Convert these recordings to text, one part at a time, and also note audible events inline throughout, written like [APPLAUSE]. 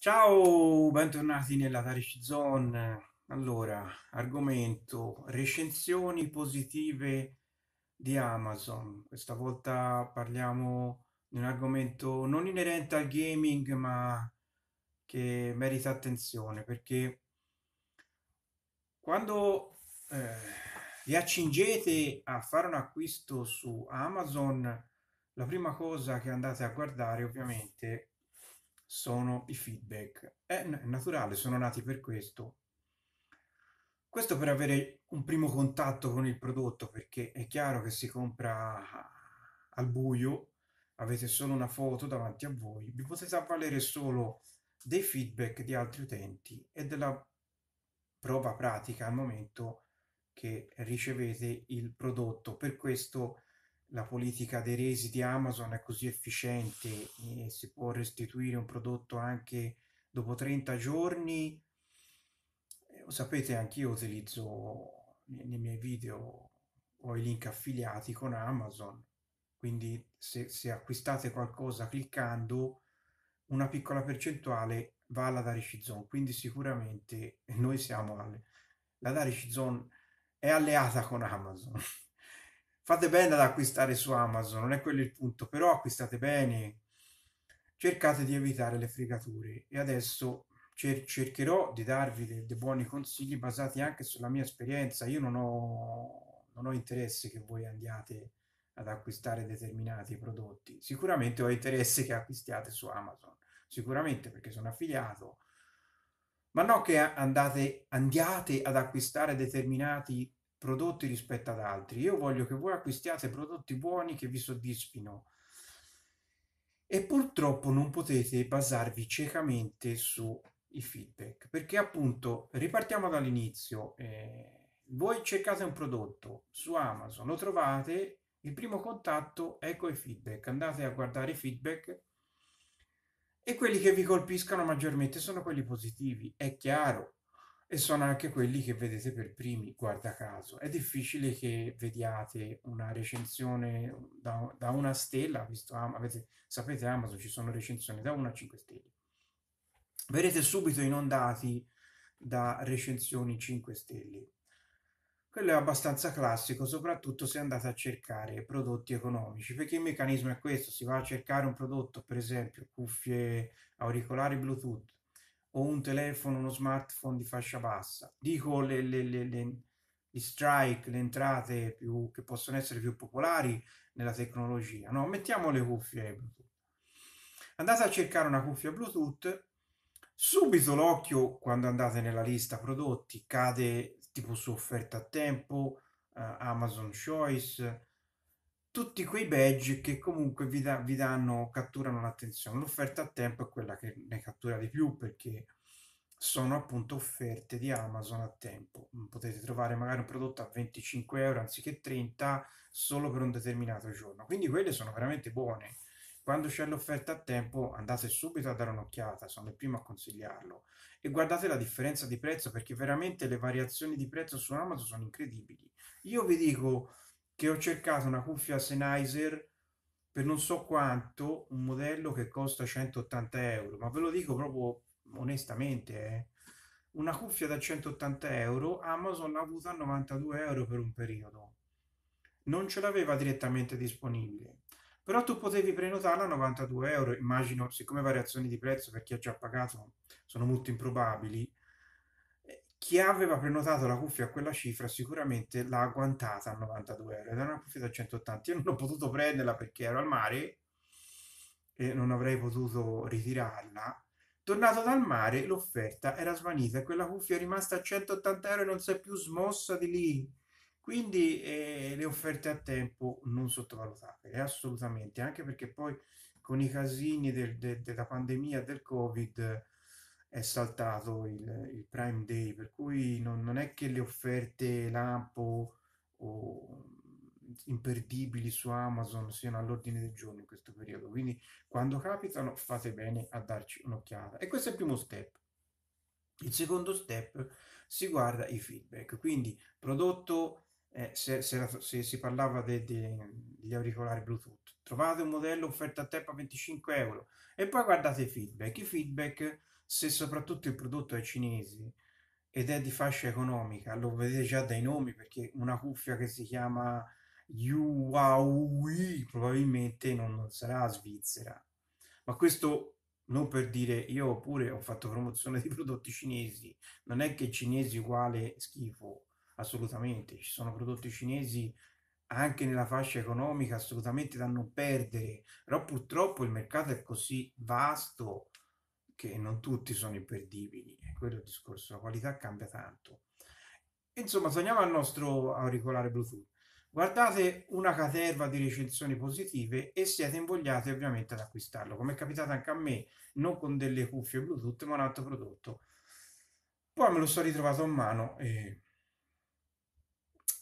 Ciao, bentornati nella Tarish Zone. Allora, argomento recensioni positive di Amazon. Questa volta parliamo di un argomento non inerente al gaming, ma che merita attenzione perché quando eh, vi accingete a fare un acquisto su Amazon, la prima cosa che andate a guardare ovviamente sono i feedback. È naturale, sono nati per questo. Questo per avere un primo contatto con il prodotto, perché è chiaro che si compra al buio, avete solo una foto davanti a voi, vi potete avvalere solo dei feedback di altri utenti e della prova pratica al momento che ricevete il prodotto. Per questo la politica dei resi di Amazon è così efficiente e si può restituire un prodotto anche dopo 30 giorni. Eh, lo sapete, anch'io utilizzo nei miei video, ho i link affiliati con Amazon, quindi se, se acquistate qualcosa cliccando, una piccola percentuale va alla Darici Zone, quindi sicuramente noi siamo alle... La Darici Zone è alleata con Amazon. [LAUGHS] fate bene ad acquistare su Amazon, non è quello il punto, però acquistate bene, cercate di evitare le fregature e adesso cer cercherò di darvi dei de buoni consigli basati anche sulla mia esperienza, io non ho, non ho interesse che voi andiate ad acquistare determinati prodotti, sicuramente ho interesse che acquistiate su Amazon, sicuramente perché sono affiliato, ma non che andate, andiate ad acquistare determinati prodotti prodotti rispetto ad altri. Io voglio che voi acquistiate prodotti buoni che vi soddisfino. E purtroppo non potete basarvi ciecamente sui feedback, perché appunto ripartiamo dall'inizio. Eh, voi cercate un prodotto su Amazon, lo trovate, il primo contatto è con i feedback. Andate a guardare i feedback e quelli che vi colpiscono maggiormente sono quelli positivi, è chiaro, e sono anche quelli che vedete per primi, guarda caso. È difficile che vediate una recensione da, da una stella, visto ah, avete, sapete Amazon ci sono recensioni da 1 a 5 stelle. Verrete subito inondati da recensioni 5 stelle. Quello è abbastanza classico, soprattutto se andate a cercare prodotti economici, perché il meccanismo è questo, si va a cercare un prodotto, per esempio cuffie auricolari Bluetooth, o un telefono, uno smartphone di fascia bassa. Dico le, le, le, le gli strike, le entrate più, che possono essere più popolari nella tecnologia. No, mettiamo le cuffie Bluetooth. Andate a cercare una cuffia Bluetooth, subito l'occhio quando andate nella lista prodotti cade tipo su offerta a tempo, eh, Amazon Choice, tutti quei badge che comunque vi, da, vi danno, catturano l'attenzione. L'offerta a tempo è quella che ne cattura di più perché sono appunto offerte di Amazon a tempo. Mm, potete trovare magari un prodotto a 25 euro anziché 30 solo per un determinato giorno. Quindi quelle sono veramente buone. Quando c'è l'offerta a tempo andate subito a dare un'occhiata, sono il primo a consigliarlo. E guardate la differenza di prezzo perché veramente le variazioni di prezzo su Amazon sono incredibili. Io vi dico che ho cercato una cuffia Sennheiser per non so quanto, un modello che costa 180 euro, ma ve lo dico proprio onestamente, eh. una cuffia da 180 euro, Amazon l'ha avuta a 92 euro per un periodo. Non ce l'aveva direttamente disponibile, però tu potevi prenotarla a 92 euro, immagino, siccome variazioni di prezzo per chi ha già pagato sono molto improbabili, chi aveva prenotato la cuffia a quella cifra sicuramente l'ha agguantata a 92 euro ed era una cuffia da 180 io non ho potuto prenderla perché ero al mare e non avrei potuto ritirarla tornato dal mare l'offerta era svanita e quella cuffia è rimasta a 180 euro e non si è più smossa di lì quindi eh, le offerte a tempo non sottovalutate assolutamente anche perché poi con i casini del, de, della pandemia del covid è saltato il, il Prime Day, per cui non, non, è che le offerte lampo o imperdibili su Amazon siano all'ordine del giorno in questo periodo, quindi quando capitano fate bene a darci un'occhiata. E questo è il primo step. Il secondo step si guarda i feedback, quindi prodotto eh, se, se, se, si parlava degli auricolari Bluetooth. Trovate un modello offerto a tempo a 25 euro e poi guardate i feedback. I feedback, se soprattutto il prodotto è cinese ed è di fascia economica, lo vedete già dai nomi perché una cuffia che si chiama Huawei probabilmente non, non sarà svizzera. Ma questo non per dire io pure ho fatto promozione di prodotti cinesi, non è che cinesi uguale schifo, assolutamente. Ci sono prodotti cinesi anche nella fascia economica assolutamente da non perdere, però purtroppo il mercato è così vasto che non tutti sono imperdibili, è quello il discorso, la qualità cambia tanto. Insomma, torniamo al nostro auricolare Bluetooth. Guardate una caterva di recensioni positive e siete invogliati ovviamente ad acquistarlo, come è capitato anche a me, non con delle cuffie Bluetooth, ma un altro prodotto. Poi me lo sono ritrovato a mano e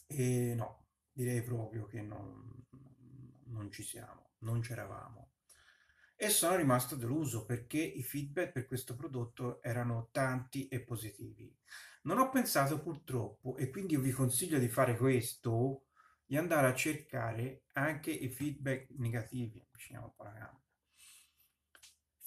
e no, direi proprio che non, non ci siamo, non c'eravamo. E sono rimasto deluso perché i feedback per questo prodotto erano tanti e positivi. Non ho pensato purtroppo, e quindi vi consiglio di fare questo, di andare a cercare anche i feedback negativi. Avviciniamo un po' la camera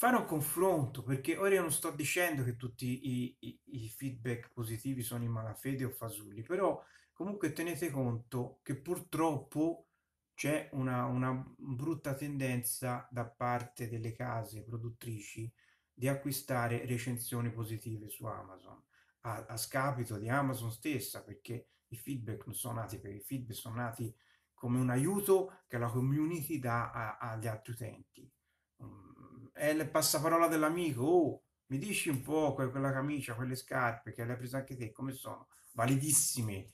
fare un confronto, perché ora io non sto dicendo che tutti i, i, i, feedback positivi sono in malafede o fasulli, però comunque tenete conto che purtroppo c'è una, una brutta tendenza da parte delle case produttrici di acquistare recensioni positive su Amazon, a, a scapito di Amazon stessa, perché i feedback non sono nati per i feedback, sono nati come un aiuto che la community dà agli altri utenti. Um, è il passaparola dell'amico. Oh, mi dici un po' quella camicia, quelle scarpe che l'hai presa anche te, come sono? Validissime.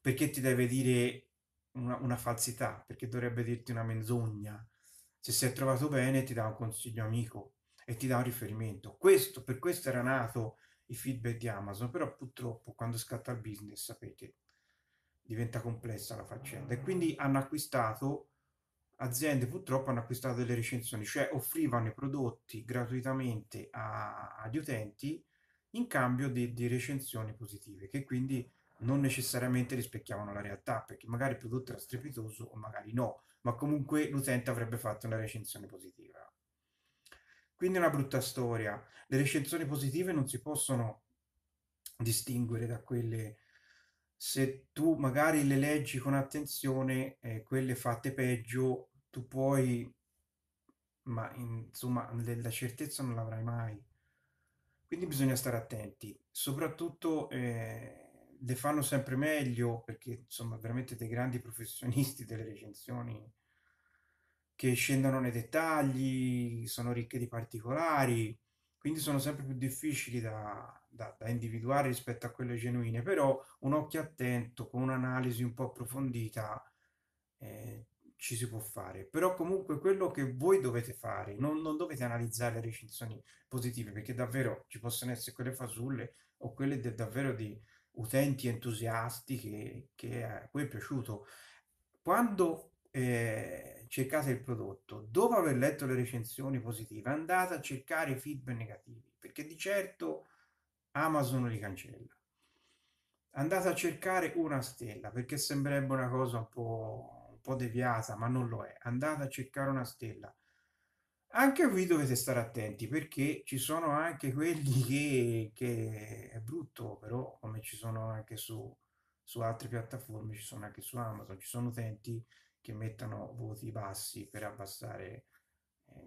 Perché ti deve dire una, una falsità? Perché dovrebbe dirti una menzogna? Se si è trovato bene, ti dà un consiglio amico e ti dà un riferimento. Questo, per questo era nato i feedback di Amazon, però purtroppo quando scatta il business, sapete, diventa complessa la faccenda. E quindi hanno acquistato aziende purtroppo hanno acquistato delle recensioni, cioè offrivano i prodotti gratuitamente a, agli utenti in cambio di, di, recensioni positive, che quindi non necessariamente rispecchiavano la realtà, perché magari il prodotto era strepitoso o magari no, ma comunque l'utente avrebbe fatto una recensione positiva. Quindi è una brutta storia. Le recensioni positive non si possono distinguere da quelle se tu magari le leggi con attenzione, eh, quelle fatte peggio tu puoi, ma insomma la certezza non l'avrai mai. Quindi bisogna stare attenti, soprattutto eh, le fanno sempre meglio perché insomma veramente dei grandi professionisti delle recensioni che scendono nei dettagli, sono ricche di particolari, quindi sono sempre più difficili da, da, da individuare rispetto a quelle genuine, però un occhio attento con un'analisi un po' approfondita eh, ci si può fare, però comunque quello che voi dovete fare, non, non dovete analizzare le recensioni positive, perché davvero ci possono essere quelle fasulle o quelle de, davvero di utenti entusiasti che, che eh, a cui è piaciuto. Quando eh, cercate il prodotto, dopo aver letto le recensioni positive, andate a cercare i feedback negativi, perché di certo Amazon li cancella. Andate a cercare una stella, perché sembrerebbe una cosa un po' po' deviata, ma non lo è. Andate a cercare una stella. Anche qui dovete stare attenti perché ci sono anche quelli [LAUGHS] che, che è brutto, però come ci sono anche su, su altre piattaforme, ci sono anche su Amazon, ci sono utenti che mettono voti bassi per abbassare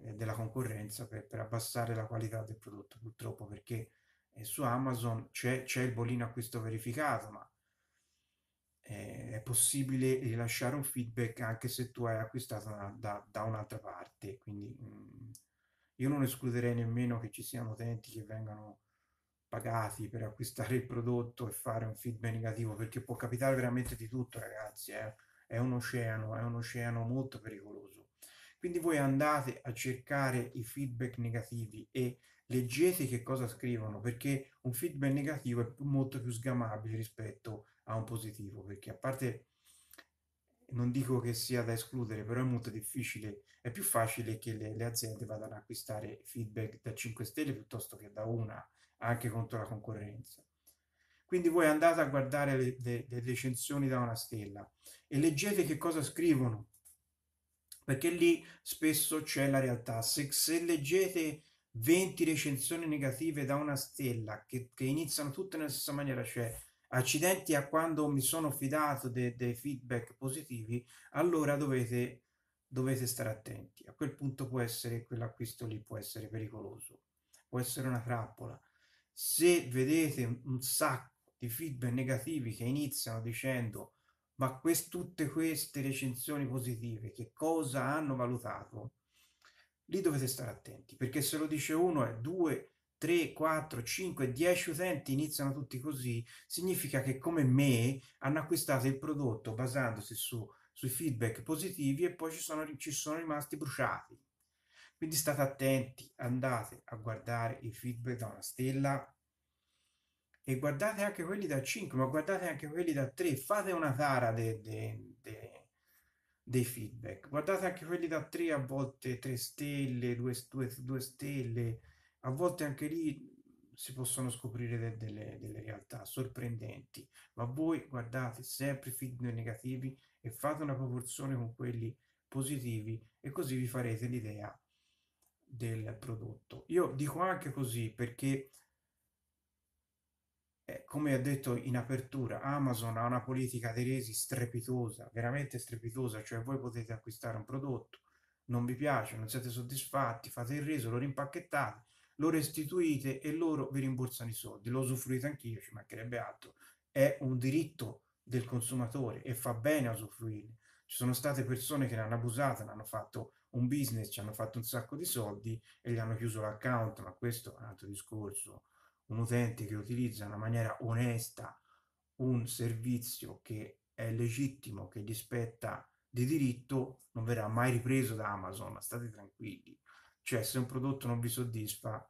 eh, della concorrenza, per, per, abbassare la qualità del prodotto, purtroppo perché eh, su Amazon c'è, c'è il bolino acquisto verificato, ma eh, è possibile rilasciare un feedback anche se tu hai acquistato una, da, da, un'altra parte. Quindi mh, mm, io non escluderei nemmeno che ci siano utenti che vengano pagati per acquistare il prodotto e fare un feedback negativo, perché può capitare veramente di tutto, ragazzi. Eh? È un oceano, è un oceano molto pericoloso. Quindi voi andate a cercare i feedback negativi e leggete che cosa scrivono, perché un feedback negativo è molto più sgamabile rispetto a un positivo, perché a parte non dico che sia da escludere, però è molto difficile, è più facile che le, le aziende vadano ad acquistare feedback da 5 stelle piuttosto che da una, anche contro la concorrenza. Quindi voi andate a guardare le, le, le recensioni da una stella e leggete che cosa scrivono, perché lì spesso c'è la realtà. Se, se leggete 20 recensioni negative da una stella che, che iniziano tutte nella stessa maniera, cioè accidenti a quando mi sono fidato dei feedback positivi, allora dovete, dovete stare attenti. A quel punto può essere quell'acquisto lì può essere pericoloso, può essere una trappola. Se vedete un sacco di feedback negativi che iniziano dicendo ma quest- tutte queste recensioni positive che cosa hanno valutato, lì dovete stare attenti perché se lo dice uno è due 3, 4, 5, 10 utenti iniziano tutti così, significa che come me hanno acquistato il prodotto basandosi su, sui feedback positivi e poi ci sono, ci sono rimasti bruciati. Quindi state attenti, andate a guardare i feedback da una stella e guardate anche quelli da 5, ma guardate anche quelli da 3, fate una tara de, de, de dei feedback. Guardate anche quelli da 3 a volte 3 stelle, 2, 2 stelle, a volte anche lì si possono scoprire de- delle, delle realtà sorprendenti, ma voi guardate sempre i film negativi e fate una proporzione con quelli positivi e così vi farete l'idea del prodotto. Io dico anche così perché, eh, come ho detto in apertura, Amazon ha una politica di resi strepitosa, veramente strepitosa, cioè voi potete acquistare un prodotto, non vi piace, non siete soddisfatti, fate il reso, lo rimpacchettate, lo restituite e loro vi rimborsano i soldi. Lo usufruite anch'io, ci mancherebbe altro. È un diritto del consumatore e fa bene a usufruire. Ci sono state persone che ne hanno abusate, ne hanno fatto un business, ci hanno fatto un sacco di soldi e gli hanno chiuso l'account, ma questo è un altro discorso. Un utente che utilizza in una maniera onesta un servizio che è legittimo, che gli spetta di diritto, non verrà mai ripreso da Amazon, state tranquilli. Cioè se un prodotto non vi soddisfa,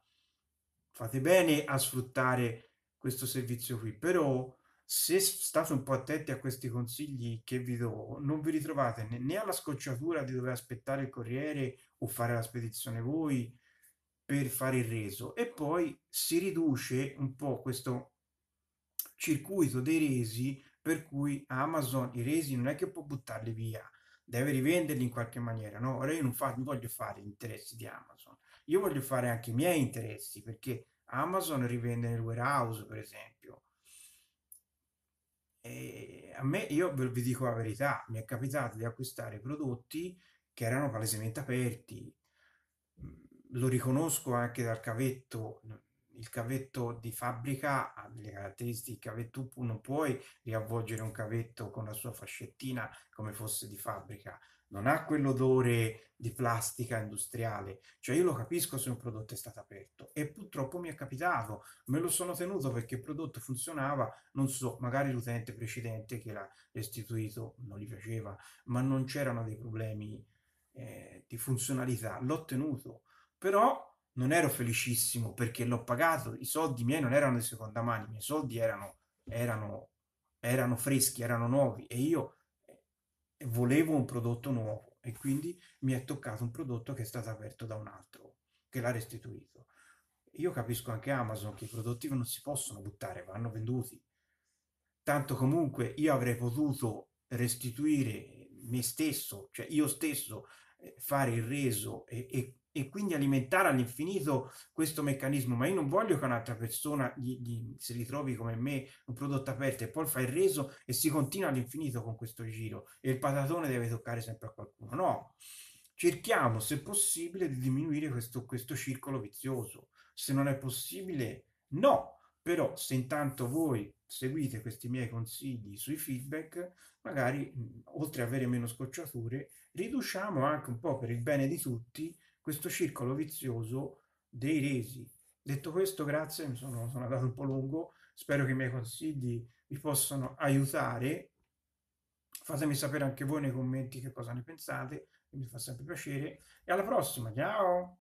fate bene a sfruttare questo servizio qui, però se state un po' attenti a questi consigli che vi do, non vi ritrovate né alla scocciatura di dover aspettare il corriere o fare la spedizione voi per fare il reso e poi si riduce un po' questo circuito dei resi per cui Amazon i resi non è che può buttarli via, deve rivenderli in qualche maniera, no? Ora io non, fa, non voglio fare gli interessi di Amazon, io voglio fare anche i miei interessi, perché Amazon rivende nel warehouse, per esempio. E a me, io vi dico la verità, mi è capitato di acquistare prodotti che erano palesemente aperti, mm, lo riconosco anche dal cavetto, il cavetto di fabbrica ha delle caratteristiche, il cavetto non puoi riavvolgere un cavetto con la sua fascettina come fosse di fabbrica, non ha quell'odore di plastica industriale, cioè io lo capisco se un prodotto è stato aperto e purtroppo mi è capitato, me lo sono tenuto perché il prodotto funzionava, non so, magari l'utente precedente che l'ha restituito non gli piaceva, ma non c'erano dei problemi eh, di funzionalità, l'ho tenuto, però non ero felicissimo perché l'ho pagato, i soldi miei non erano di seconda mano, i miei soldi erano, erano, erano freschi, erano nuovi e io eh, volevo un prodotto nuovo e quindi mi è toccato un prodotto che è stato aperto da un altro che l'ha restituito. Io capisco anche Amazon che i prodotti non si possono buttare, vanno venduti. Tanto comunque io avrei potuto restituire me stesso, cioè io stesso, eh, fare il reso e, e e quindi alimentare all'infinito questo meccanismo, ma io non voglio che un'altra persona gli, gli, si ritrovi come me un prodotto aperto e poi fa il reso e si continua all'infinito con questo giro e il patatone deve toccare sempre a qualcuno. No, cerchiamo se possibile di diminuire questo, questo circolo vizioso. Se non è possibile, no, però se intanto voi seguite questi miei consigli sui feedback, magari mh, oltre ad avere meno scocciature, riduciamo anche un po' per il bene di tutti questo circolo vizioso dei resi. Detto questo, grazie, mi sono, sono andato un po' lungo, spero che i miei consigli vi possano aiutare. Fatemi sapere anche voi nei commenti che cosa ne pensate, mi fa sempre piacere. E alla prossima, ciao!